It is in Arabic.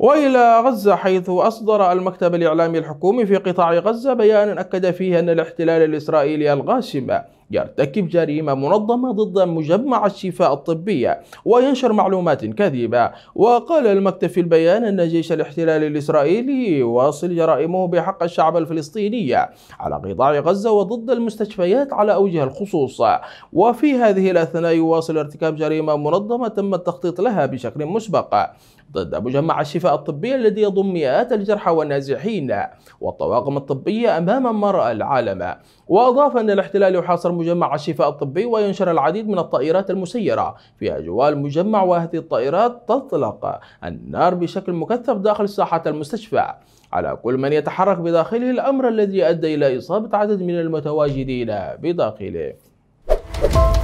وإلى غزة حيث أصدر المكتب الإعلامي الحكومي في قطاع غزة بيانا أكد فيه أن الاحتلال الإسرائيلي الغاشم يرتكب جريمة منظمة ضد مجمع الشفاء الطبية وينشر معلومات كاذبة وقال المكتب في البيان أن جيش الاحتلال الإسرائيلي يواصل جرائمه بحق الشعب الفلسطيني على قطاع غزة وضد المستشفيات على أوجه الخصوص وفي هذه الأثناء يواصل ارتكاب جريمة منظمة تم التخطيط لها بشكل مسبق ضد مجمع الشفاء الطبي الذي يضم مئات الجرحى والنازحين والطواقم الطبية أمام مرأى العالم وأضاف أن الاحتلال يحاصر مجمع الشفاء الطبي وينشر العديد من الطائرات المسيرة في أجواء المجمع وهذه الطائرات تطلق النار بشكل مكثف داخل ساحة المستشفى على كل من يتحرك بداخله الأمر الذي أدى إلى إصابة عدد من المتواجدين بداخله